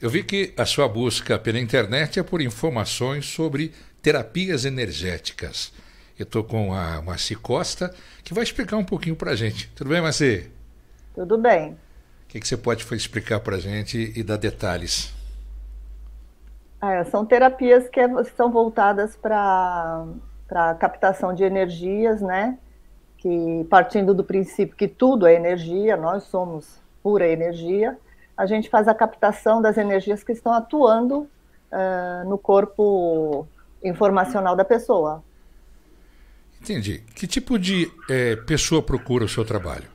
Eu vi que a sua busca pela internet é por informações sobre terapias energéticas. Eu estou com a Maci Costa, que vai explicar um pouquinho para a gente. Tudo bem, Maci? Tudo bem. O que, que você pode explicar para a gente e dar detalhes? Ah, é, são terapias que é, são voltadas para a captação de energias, né? Que partindo do princípio que tudo é energia, nós somos pura energia a gente faz a captação das energias que estão atuando uh, no corpo informacional da pessoa. Entendi. Que tipo de é, pessoa procura o seu trabalho?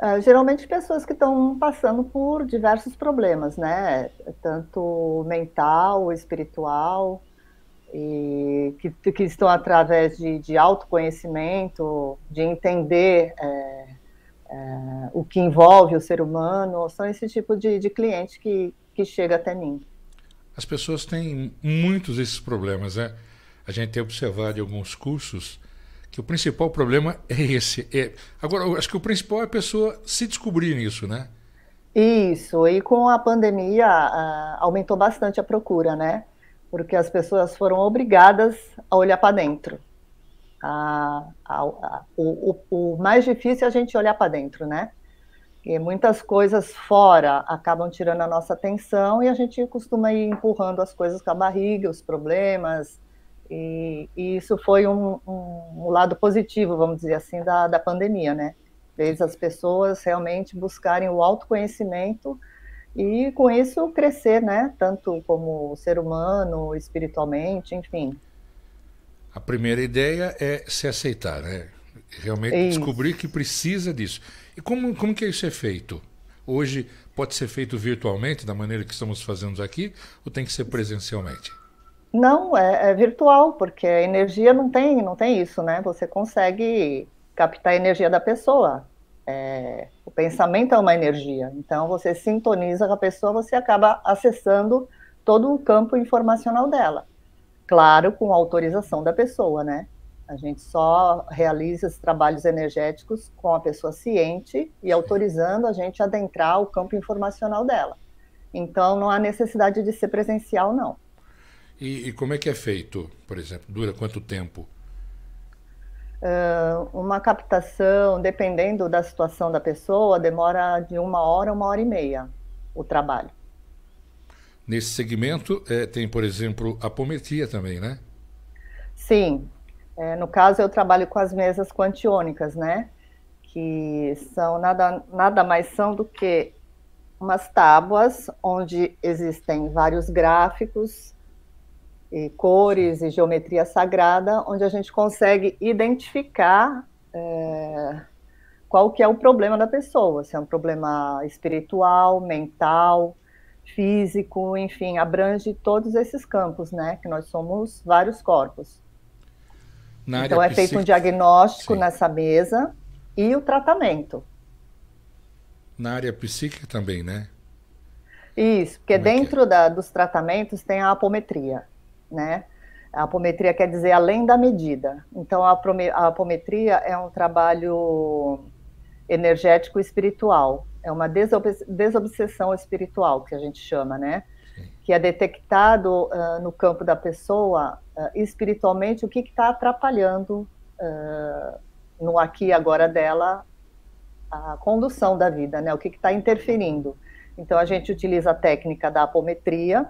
Uh, geralmente pessoas que estão passando por diversos problemas, né? Tanto mental, espiritual, e que, que estão através de, de autoconhecimento, de entender é, o que envolve o ser humano, são esse tipo de, de cliente que, que chega até mim. As pessoas têm muitos desses problemas, né? A gente tem observado em alguns cursos que o principal problema é esse. É... Agora, eu acho que o principal é a pessoa se descobrir nisso, né? Isso, e com a pandemia ah, aumentou bastante a procura, né? Porque as pessoas foram obrigadas a olhar para dentro a, a, a, o, o, mais difícil é a gente olhar para dentro, né? E muitas coisas fora acabam tirando a nossa atenção e a gente costuma ir empurrando as coisas com a barriga, os problemas. E, e isso foi um, um, um, lado positivo, vamos dizer assim, da, da pandemia, né? Fez as pessoas realmente buscarem o autoconhecimento e, com isso, crescer, né? Tanto como ser humano, espiritualmente, enfim. A primeira ideia é se aceitar, né? Realmente descobrir que precisa disso. E como, como que isso é feito? Hoje pode ser feito virtualmente, da maneira que estamos fazendo aqui, ou tem que ser presencialmente? Não, é, é virtual, porque a energia não tem, não tem isso, né? Você consegue captar a energia da pessoa. É, o pensamento é uma energia, então você sintoniza com a pessoa, você acaba acessando todo o campo informacional dela. Claro, com autorização da pessoa, né? A gente só realiza esses trabalhos energéticos com a pessoa ciente e autorizando a gente a adentrar o campo informacional dela. Então, não há necessidade de ser presencial, não. E, e como é que é feito, por exemplo? Dura quanto tempo? Uh, uma captação, dependendo da situação da pessoa, demora de uma hora, a uma hora e meia o trabalho nesse segmento é, tem, por exemplo, a pometia também, né? Sim. É, no caso, eu trabalho com as mesas quantiônicas, né? Que são nada, nada mais são do que umas tábuas onde existem vários gráficos e cores e geometria sagrada, onde a gente consegue identificar é, qual que é o problema da pessoa, se é um problema espiritual, mental, físico, enfim, abrange todos esses campos, né? Que nós somos vários corpos. Na então é psico... feito um diagnóstico Sim. nessa mesa e o tratamento. Na área psíquica também, né? Isso, porque Como é é? dentro é? da, dos tratamentos tem a apometria, né? A apometria quer dizer além da medida. Então, a apometria é um trabalho energético espiritual, é uma desobsessão espiritual, que a gente chama, né? Sim. Que é detectado uh, no campo da pessoa, uh, espiritualmente, o que está atrapalhando uh, no aqui e agora dela a condução da vida, né? O que está interferindo. Então, a gente utiliza a técnica da apometria,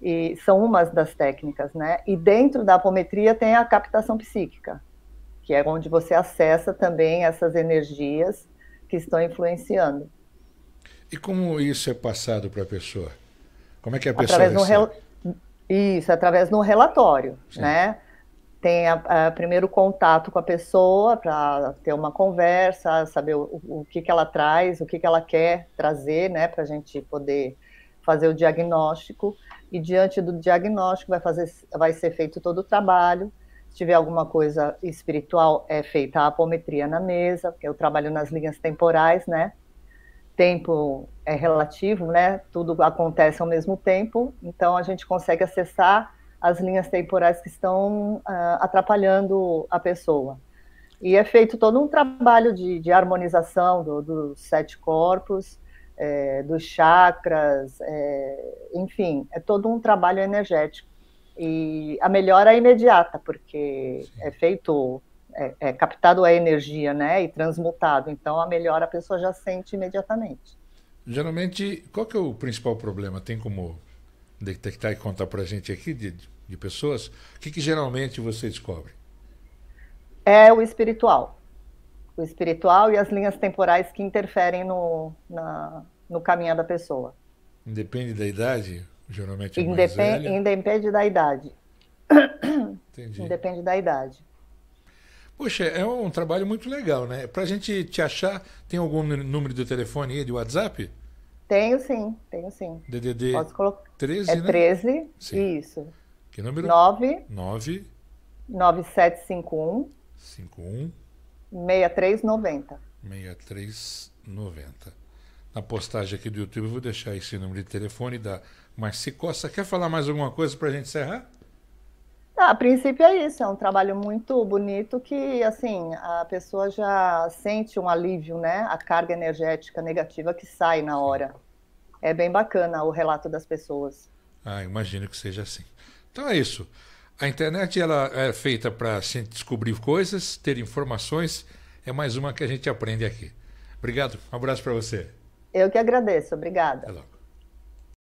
e são umas das técnicas, né? E dentro da apometria tem a captação psíquica, que é onde você acessa também essas energias que estão influenciando. E como isso é passado para a pessoa? Como é que a pessoa através recebe? rel... Isso, através de um relatório, Sim. né? Tem a, a, primeiro contato com a pessoa para ter uma conversa, saber o, o, que, que ela traz, o que, que ela quer trazer, né? Para a gente poder fazer o diagnóstico. E diante do diagnóstico vai, fazer, vai ser feito todo o trabalho se tiver alguma coisa espiritual, é feita a apometria na mesa, eu trabalho nas linhas temporais, né? Tempo é relativo, né? Tudo acontece ao mesmo tempo, então a gente consegue acessar as linhas temporais que estão uh, atrapalhando a pessoa. E é feito todo um trabalho de, de harmonização dos do sete corpos, é, dos chakras, é, enfim, é todo um trabalho energético. E a melhora é imediata, porque Sim. é feito, é, é, captado a energia, né? E transmutado. Então a melhora a pessoa já sente imediatamente. Geralmente, qual que é o principal problema? Tem como detectar e contar para a gente aqui de, de pessoas? O que, que geralmente você descobre? É o espiritual. O espiritual e as linhas temporais que interferem no, na, no caminho da pessoa. Depende da idade? Geralmente é Independ, Independe da idade. Entendi. Independe da idade. Poxa, é um trabalho muito legal, né? Para a gente te achar, tem algum número de telefone aí, de WhatsApp? Tenho sim, tenho sim. DDD Posso colocar... 13, é né? 13, sim. isso. Que número? 9... 9... 9751... 51... 6390. 6390 na postagem aqui do YouTube. vou deixar esse número de telefone da Marci Costa. Quer falar mais alguma coisa para a gente encerrar? a princípio é isso, é um trabalho muito bonito que, assim, a pessoa já sente um alívio, né? A carga energética negativa que sai na hora. É bem bacana o relato das pessoas. Ah, imagino que seja assim. Então é isso. A internet ela é feita para descobrir coisas, ter informações. É mais uma que a gente aprende aqui. Obrigado, um abraço para você. Eu que agradeço, obrigada. Hello.